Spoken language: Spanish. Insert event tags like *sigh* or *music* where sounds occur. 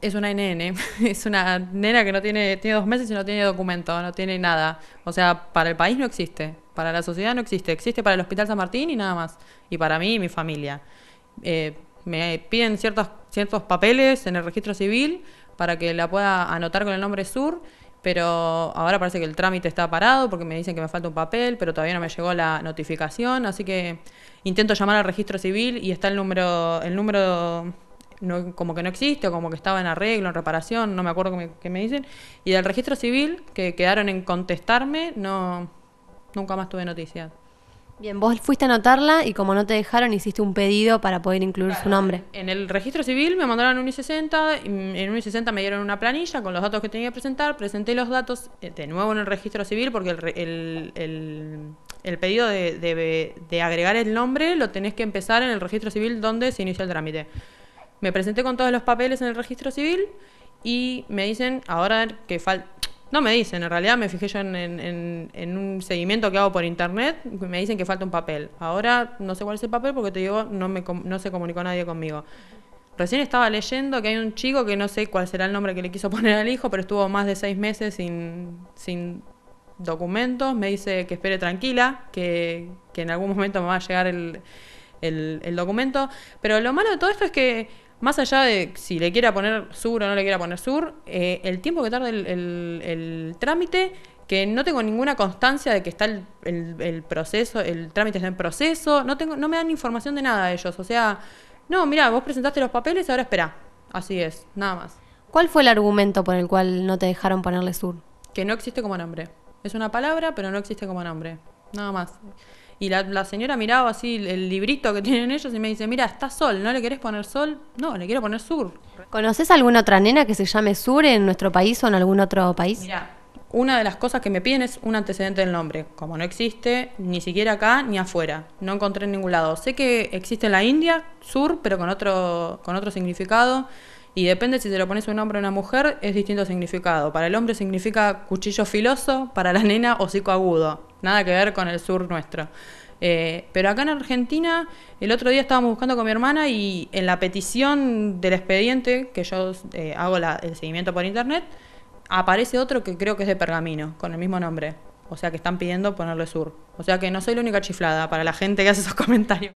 es una NN, *laughs* es una nena que no tiene, tiene dos meses y no tiene documento, no tiene nada. O sea, para el país no existe, para la sociedad no existe, existe para el Hospital San Martín y nada más, y para mí y mi familia. Eh, me piden ciertos, ciertos papeles en el registro civil para que la pueda anotar con el nombre Sur, pero ahora parece que el trámite está parado porque me dicen que me falta un papel, pero todavía no me llegó la notificación, así que intento llamar al registro civil y está el número, el número como que no existe, o como que estaba en arreglo, en reparación, no me acuerdo qué me, dicen. Y del registro civil, que quedaron en contestarme, no nunca más tuve noticia. Bien, vos fuiste a anotarla y como no te dejaron, hiciste un pedido para poder incluir su nombre. En el registro civil me mandaron un I-60, en un I-60 me dieron una planilla con los datos que tenía que presentar, presenté los datos eh, de nuevo en el registro civil porque el, pedido de, de agregar el nombre lo tenés que empezar en el registro civil donde se inicia el trámite me presenté con todos los papeles en el registro civil y me dicen, ahora que falta... No me dicen, en realidad me fijé yo en, un seguimiento que hago por internet, me dicen que falta un papel. Ahora no sé cuál es el papel porque te digo, no, me, no se comunicó nadie conmigo. Recién estaba leyendo que hay un chico que no sé cuál será el nombre que le quiso *laughs* poner al hijo, pero estuvo más de seis meses sin, sin documentos. Me dice que espere tranquila, que, en algún momento me va a llegar el documento. Pero lo malo de todo esto es que más allá de si le quiera poner sur o no le quiera poner sur, eh, el tiempo que tarda el, trámite, que no tengo ninguna constancia de que está el, proceso, el trámite está en proceso, no, tengo, no me dan información de nada de ellos. O sea, no, mira, vos presentaste los papeles, ahora espera. Así es, nada más. ¿Cuál fue el argumento por el cual no te dejaron ponerle sur? Que no existe como nombre. Es una palabra, pero no existe como nombre. Nada más. Y la, señora miraba así el librito que *laughs* tienen ellos y me dice, mira, está Sol, ¿no le querés poner Sol? No, le quiero poner Sur. ¿Conoces alguna otra nena que se llame Sur en nuestro país o en algún otro país? Mira, una de las cosas que me piden es un antecedente del nombre. Como no existe, ni siquiera acá ni afuera. No encontré en ningún lado. Sé que existe en la India, Sur, pero con otro, con otro significado. Y depende si se lo pones un hombre o una mujer, es distinto significado. Para el hombre significa cuchillo filoso, para la nena hocico agudo nada que ver con el sur nuestro. Eh, pero acá en Argentina, el otro día estábamos buscando con mi hermana y en la petición del expediente, que yo eh, hago el seguimiento por internet, aparece otro que creo que es de pergamino, con el mismo nombre. O sea que están pidiendo ponerle sur. O sea que no soy la única chiflada para la gente que hace esos *laughs* comentarios.